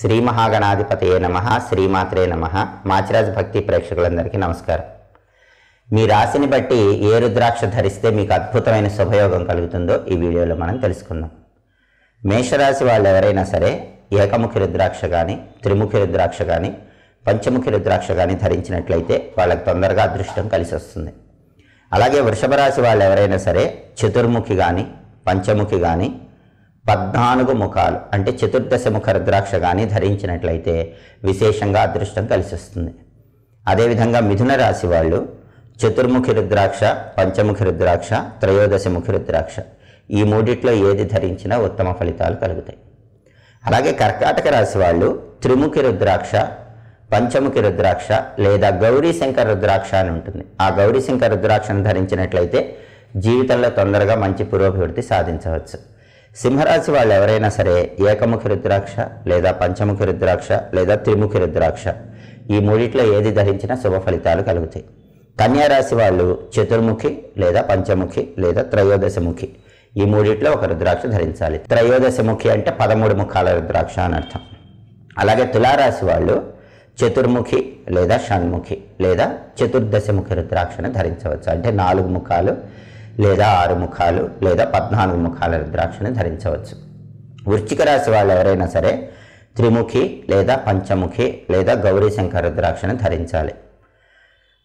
శ్రీ మహాగణాధిపతయే నమ శ్రీమాత్రే నమ మాచిరాజ్ భక్తి ప్రేక్షకులందరికీ నమస్కారం మీ రాశిని బట్టి ఏ రుద్రాక్ష ధరిస్తే మీకు అద్భుతమైన శుభయోగం కలుగుతుందో ఈ వీడియోలో మనం తెలుసుకుందాం మేషరాశి వాళ్ళు ఎవరైనా సరే ఏకముఖి రుద్రాక్ష కానీ త్రిముఖి రుద్రాక్ష కానీ పంచముఖి రుద్రాక్ష కానీ ధరించినట్లయితే వాళ్ళకి తొందరగా అదృష్టం కలిసి వస్తుంది అలాగే వృషభ రాశి వాళ్ళు ఎవరైనా సరే చతుర్ముఖి కానీ పంచముఖి కానీ పద్నాలుగు ముఖాలు అంటే చతుర్దశ ముఖ రుద్రాక్ష కానీ ధరించినట్లయితే విశేషంగా అదృష్టం కలిసి వస్తుంది అదేవిధంగా మిథున రాశి వాళ్ళు చతుర్ముఖి రుద్రాక్ష పంచముఖి రుద్రాక్ష ముఖి రుద్రాక్ష ఈ మూడిట్లో ఏది ధరించినా ఉత్తమ ఫలితాలు కలుగుతాయి అలాగే కర్కాటక రాశి వాళ్ళు త్రిముఖి రుద్రాక్ష పంచముఖి రుద్రాక్ష లేదా గౌరీ శంకర రుద్రాక్ష అని ఉంటుంది ఆ గౌరీ శంకర రుద్రాక్షను ధరించినట్లయితే జీవితంలో తొందరగా మంచి పురోభివృద్ధి సాధించవచ్చు సింహరాశి వాళ్ళు ఎవరైనా సరే ఏకముఖి రుద్రాక్ష లేదా పంచముఖి రుద్రాక్ష లేదా త్రిముఖి రుద్రాక్ష ఈ మూడిట్లో ఏది ధరించినా శుభ ఫలితాలు కలుగుతాయి కన్యారాశి వాళ్ళు చతుర్ముఖి లేదా పంచముఖి లేదా త్రయోదశముఖి ఈ మూడిట్లో ఒక రుద్రాక్ష ధరించాలి త్రయోదశముఖి అంటే పదమూడు ముఖాల రుద్రాక్ష అని అర్థం అలాగే తులారాశి వాళ్ళు చతుర్ముఖి లేదా షణ్ముఖి లేదా చతుర్దశముఖి రుద్రాక్షను ధరించవచ్చు అంటే నాలుగు ముఖాలు లేదా ఆరు ముఖాలు లేదా పద్నాలుగు ముఖాల రుద్రాక్షను ధరించవచ్చు వృచ్చిక రాశి వాళ్ళు ఎవరైనా సరే త్రిముఖి లేదా పంచముఖి లేదా గౌరీ శంకర రుద్రాక్షను ధరించాలి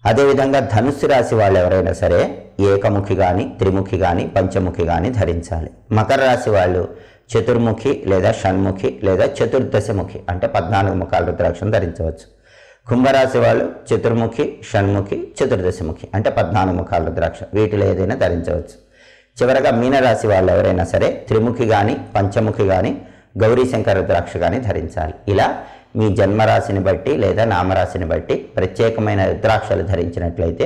అదేవిధంగా ధనుస్సు రాశి వాళ్ళు ఎవరైనా సరే ఏకముఖి కానీ త్రిముఖి కానీ పంచముఖి కానీ ధరించాలి మకర రాశి వాళ్ళు చతుర్ముఖి లేదా షణ్ముఖి లేదా చతుర్దశముఖి అంటే పద్నాలుగు ముఖాల రుద్రాక్షను ధరించవచ్చు కుంభరాశి వాళ్ళు చతుర్ముఖి షణ్ముఖి చతుర్దశముఖి అంటే పద్నాలుగు ముఖాల ద్రాక్ష వీటిలో ఏదైనా ధరించవచ్చు చివరగా మీనరాశి వాళ్ళు ఎవరైనా సరే త్రిముఖి కానీ పంచముఖి కానీ గౌరీశంకర ద్రాక్ష కానీ ధరించాలి ఇలా మీ జన్మరాశిని బట్టి లేదా నామరాశిని బట్టి ప్రత్యేకమైన రుద్రాక్షలు ధరించినట్లయితే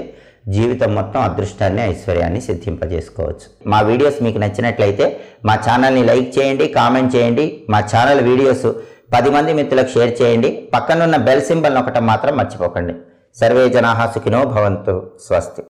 జీవితం మొత్తం అదృష్టాన్ని ఐశ్వర్యాన్ని సిద్ధింపజేసుకోవచ్చు మా వీడియోస్ మీకు నచ్చినట్లయితే మా ఛానల్ని లైక్ చేయండి కామెంట్ చేయండి మా ఛానల్ వీడియోస్ పది మంది మిత్రులకు షేర్ చేయండి పక్కనున్న బెల్ సింబల్ ఒకటం మాత్రం మర్చిపోకండి సర్వే జనాహా సుఖినో భవంతు స్వస్తి